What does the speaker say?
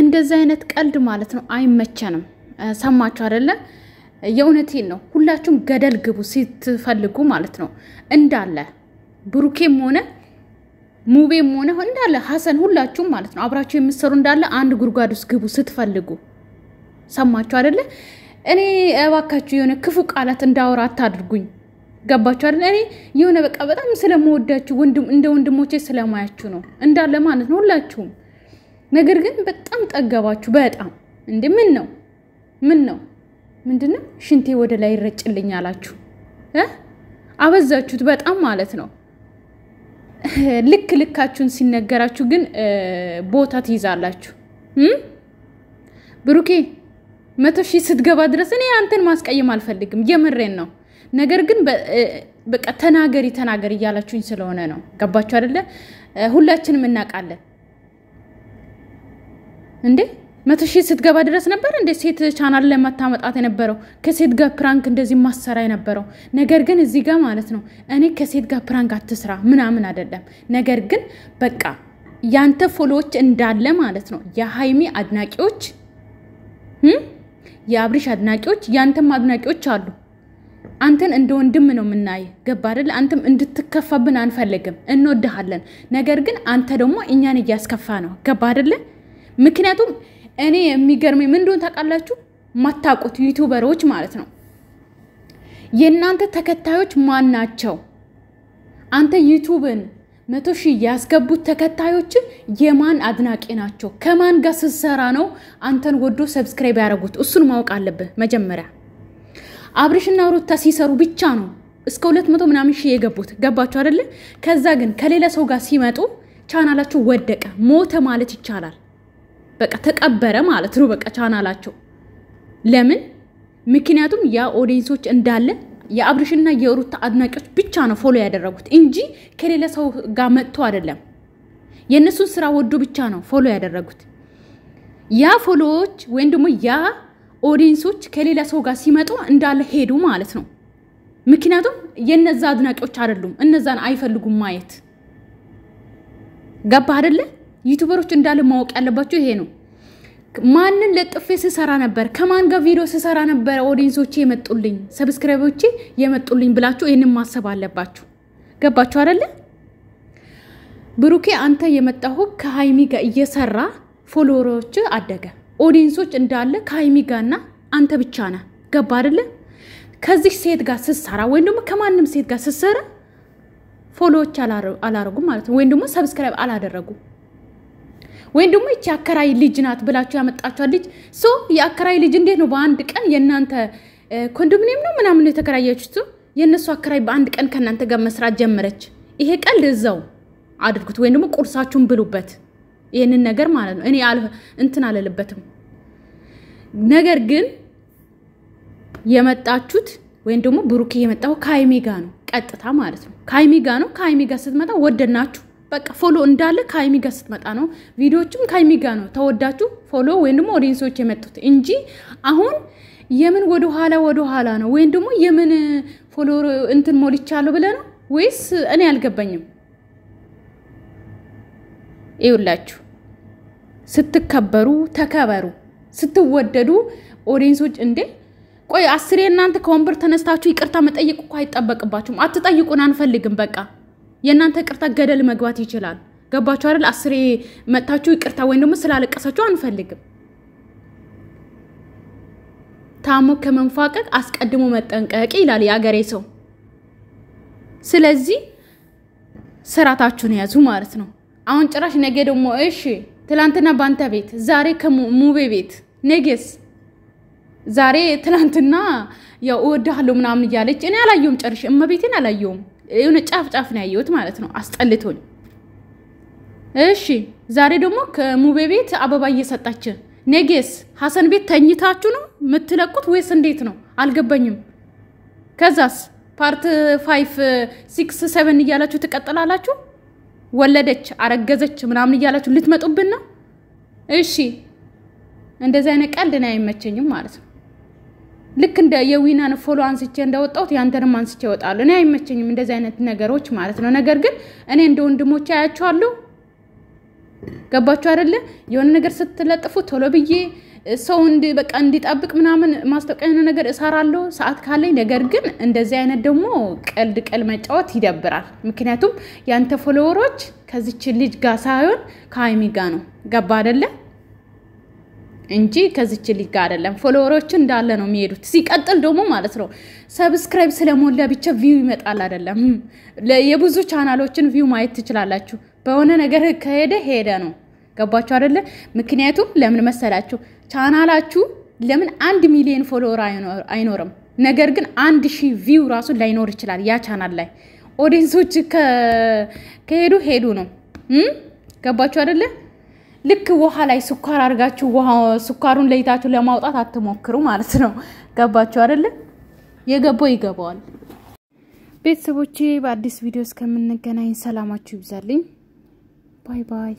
እንደዚህ አይነት ቀልድ ማለት ነው አይመቸንም። ሰማችሁ አደለ? የእውነቴን ነው። ሁላችሁም ገደል ግቡ ስትፈልጉ ማለት ነው እንዳለ ብሩኬም ሆነ ሙቤም ሆነ እንዳለ ሀሰን ሁላችሁም ማለት ነው አብራችሁ የምትሰሩ እንዳለ አንድ ጉድጓድ ውስጥ ግቡ ስትፈልጉ። ሰማችሁ አደለ? እኔ እባካችሁ የሆነ ክፉ ቃላት እንዳወራ አታድርጉኝ። ገባችሁ አይደለ? እኔ የሆነ በቃ በጣም ስለምወዳችሁ እንደ ወንድሞቼ ስለማያችሁ ነው እንዳለ ማለት ነው ሁላችሁም ነገር ግን በጣም ጠገባችሁ። በጣም እንዴ! ምን ነው ምን ነው ምንድን ነው? ሽንቴ ወደ ላይ ይረጭልኝ አላችሁ። አበዛችሁት በጣም ማለት ነው። ልክ ልካችሁን ሲነገራችሁ ግን ቦታ ትይዛላችሁ። ብሩኬ መቶ ሺህ ስትገባ ድረስ እኔ አንተን ማስቀየም አልፈልግም። የምሬን ነው። ነገር ግን በቃ ተናገሪ ተናገሪ እያላችሁኝ ስለሆነ ነው። ገባችሁ አይደለ? ሁላችንም እናውቃለን። እንዴ መቶ ሺህ ስትገባ ድረስ ነበር እንደ ሴት ቻናል መጣት የነበረው ከሴት ጋር ፕራንክ እንደዚህ ማሰራ የነበረው ነገር ግን እዚህ ጋር ማለት ነው እኔ ከሴት ጋር ፕራንክ አትስራ ምናምን አይደለም። ነገር ግን በቃ ያንተ ፎሎዎች እንዳለ ማለት ነው የሀይሚ አድናቂዎች፣ የአብሪሽ አድናቂዎች፣ ያንተም አድናቂዎች አሉ። አንተን እንደ ወንድም ነው የምናየ ገባ አይደል? አንተም እንድትከፋብን አንፈልግም፣ እንወድሃለን። ነገር ግን አንተ ደግሞ እኛን እያስከፋ ነው ገባ ምክንያቱም እኔ የሚገርመኝ ምን እንደሆነ ታውቃላችሁ? ማታውቁት ዩቱበሮች ማለት ነው። የእናንተ ተከታዮች ማን ናቸው? አንተ ዩቱብን መቶ ሺህ ያስገቡት ተከታዮች የማን አድናቂ ናቸው? ከማን ጋር ስትሰራ ነው አንተን ወዶ ሰብስክራይብ ያደረጉት? እሱን ማወቅ አለብህ መጀመሪያ። አብርሽና ሩታ ሲሰሩ ብቻ ነው እስከ ሁለት መቶ ምናምን ሺህ የገቡት ገባችሁ አይደለ? ከዛ ግን ከሌላ ሰው ጋር ሲመጡ ቻናላችሁ ወደቀ፣ ሞተ ማለት ይቻላል። በቃ ተቀበረ ማለት ነው። በቃ ቻናላቸው ለምን? ምክንያቱም ያ ኦዲየንሶች እንዳለ የአብርሽና የሩታ አድናቂዎች ብቻ ነው ፎሎ ያደረጉት እንጂ ከሌላ ሰው ጋር መጥቶ አይደለም። የእነሱን ስራ ወዶ ብቻ ነው ፎሎ ያደረጉት። ያ ፎሎዎች ወይም ደግሞ ያ ኦዲየንሶች ከሌላ ሰው ጋር ሲመጡ እንዳለ ሄዱ ማለት ነው። ምክንያቱም የነዛ አድናቂዎች አይደሉም፣ እነዛን አይፈልጉም ማየት ገባ አይደለም ዩቱበሮች እንዳለ ማወቅ ያለባቸው ይሄ ነው። ማንን ለጥፌ ስሰራ ነበር፣ ከማን ጋር ቪዲዮ ስሰራ ነበር፣ ኦዲንሶቼ የመጡልኝ፣ ሰብስክራይቦቼ የመጡልኝ ብላችሁ ይህንን ማሰብ አለባችሁ። ገባችሁ አደለ። ብሩኬ አንተ የመጣሁ ከሀይሚ ጋር እየሰራ ፎሎወሮች አደገ፣ ኦዲንሶች እንዳለ ከሀይሚ ጋርና አንተ ብቻ ነ ገባ አደለ ከዚህ ሴት ጋር ስሰራ ወይም ደግሞ ከማንም ሴት ጋር ስሰራ ፎሎዎች አላረጉ ማለት ነው፣ ወይም ደግሞ ሰብስክራይብ አላደረጉም። ወይም ደግሞ ይቺ አከራይ ልጅ ናት ብላችሁ ያመጣችኋት ልጅ ሶ የአከራይ ልጅ እንዴት ነው በአንድ ቀን የእናንተ ኮንዶሚኒየም ነው ምናምን የተከራያችሁት የእነሱ አከራይ በአንድ ቀን ከእናንተ ጋር መስራት ጀመረች። ይሄ ቀልድ እዛው አድርጉት፣ ወይም ደግሞ ቁርሳችሁን ብሉበት። ይህንን ነገር ማለት ነው እኔ እንትን አለለበትም። ነገር ግን የመጣችሁት ወይም ደግሞ ብሩኬ የመጣው ከሀይሜ ጋ ነው፣ ቀጥታ ማለት ነው ከሀይሜ ጋ ነው። ከሀይሜ ጋ ስትመጣ ወደናችሁ በቃ ፎሎ እንዳለ ከሀይሚ ጋር ስትመጣ ነው። ቪዲዮዎቹም ከሀይሚ ጋር ነው ተወዳችሁ ፎሎ ወይም ደግሞ ኦዲየንሶች የመጡት እንጂ አሁን የምን ወደ ኋላ ወደ ኋላ ነው ወይም ደግሞ የምን ፎሎ እንትን ሞልቻለሁ ብለ ነው ወይስ እኔ አልገባኝም። ይውላችሁ ስትከበሩ ተከበሩ፣ ስትወደዱ ኦዲየንሶች እንዴ ቆይ አስሬ እናንተ ከወንበር ተነስታችሁ ይቅርታ መጠየቅ እኮ አይጠበቅባችሁም። አትጠይቁን፣ አንፈልግም በቃ የእናንተ ቅርታ ገደል መግባት ይችላል። ገባችሁ አይደል? አስሬ መጥታችሁ ይቅርታ ወይም ደግሞ ስላለቀሳችሁ አንፈልግም። ታሞ ከመንፋቀቅ አስቀድሞ መጠንቀቅ ይላል የአገሬ ሰው። ስለዚህ ስራታችሁን ያዙ ማለት ነው። አሁን ጭራሽ ነገ ደግሞ እሺ፣ ትላንትና ባንተ ቤት፣ ዛሬ ከሙቤ ቤት፣ ነገስ ዛሬ ትላንትና ያው እወድሃለሁ ምናምን እያለች እኔ አላየውም፣ ጨርሽ እመቤቴን አላየውም። የሆነ ጫፍ ጫፍ ነው ያየሁት ማለት ነው። አስጠልቶኝ። እሺ ዛሬ ደግሞ ከሙቤ ቤት አበባ እየሰጣች ነጌስ ሀሰን ቤት ተኝታችሁ ነው የምትለቁት ወይስ እንዴት ነው? አልገባኝም። ከዛስ ፓርት ፋይፍ ሲክስ ሰቨን እያላችሁ ትቀጥላላችሁ። ወለደች፣ አረገዘች ምናምን እያላችሁ ልትመጡብን ነው። እሺ እንደዚህ አይነት ቀልድ ነው አይመቸኝም ማለት ነው። ልክ እንደ የዊናን ፎሎ አንስቼ እንደወጣሁት ያንተንም አንስቼ እወጣለሁ። እኔ አይመቸኝም እንደዚህ አይነት ነገሮች ማለት ነው። ነገር ግን እኔ እንደ ወንድሞች አያቸዋለሁ። ገባችሁ አይደለ? የሆነ ነገር ስትለጥፉ ቶሎ ብዬ ሰው በቃ እንዲጠብቅ ምናምን ማስታወቂያ የሆነ ነገር እሰራለሁ ሰዓት ካለኝ። ነገር ግን እንደዚህ አይነት ደግሞ ቀልድ ቀል መጫወት ይደብራል። ምክንያቱም ያንተ ፎሎወሮች ከዚች ልጅ ጋር ሳይሆን ከሀይሚ ጋር ነው። ገባ አይደለ? እንጂ ከዚች ሊግ ጋር አይደለም። ፎሎወሮች እንዳለ ነው የሚሄዱት። ሲቀጥል ደግሞ ማለት ነው ሰብስክራይብ ስለሞላ ብቻ ቪው ይመጣል አይደለም። የብዙ ቻናሎችን ቪው ማየት ትችላላችሁ። በሆነ ነገር ከሄደ ሄደ ነው። ገባችሁ አይደለ? ምክንያቱም ለምን መሰላችሁ ቻናላችሁ ለምን አንድ ሚሊዮን ፎሎወር አይኖርም፣ ነገር ግን አንድ ሺህ ቪው ራሱ ላይኖር ይችላል። ያ ቻናል ላይ ኦዲየንሶች ከሄዱ ሄዱ ነው። ገባችሁ አይደለ? ልክ ውሃ ላይ ስኳር አድርጋችሁ ስኳሩን ለይታችሁ ለማውጣት አትሞክሩ ማለት ነው። ገባችሁ አይደለ? የገባው ይገባዋል። ቤተሰቦቼ በአዲስ ቪዲዮ እስከምንገናኝ ሰላማችሁ ይብዛልኝ። ባይ ባይ።